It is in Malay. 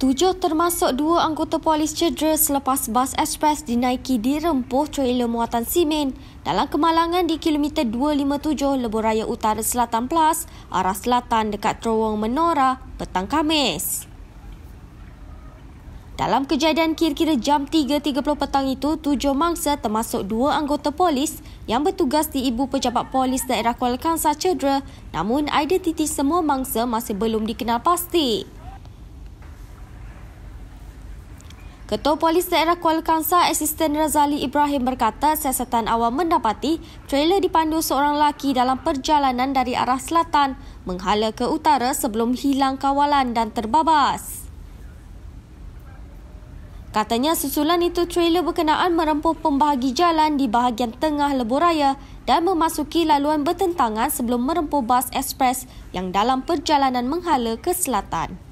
Tujuh termasuk dua anggota polis cedera selepas bas ekspres dinaiki di rempuh trailer muatan simen dalam kemalangan di kilometer 257 Lebuh Raya Utara Selatan Plus, arah selatan dekat Terowong Menora, petang Khamis. Dalam kejadian kira-kira jam 3.30 petang itu, tujuh mangsa termasuk dua anggota polis yang bertugas di Ibu Pejabat Polis Daerah Kuala Kangsar cedera namun identiti semua mangsa masih belum dikenal pasti. Ketua Polis Daerah Kuala Kangsar, Asisten Razali Ibrahim berkata siasatan awam mendapati trailer dipandu seorang lelaki dalam perjalanan dari arah selatan menghala ke utara sebelum hilang kawalan dan terbabas. Katanya susulan itu trailer berkenaan merempuh pembahagi jalan di bahagian tengah lebuh raya dan memasuki laluan bertentangan sebelum merempuh bas ekspres yang dalam perjalanan menghala ke selatan.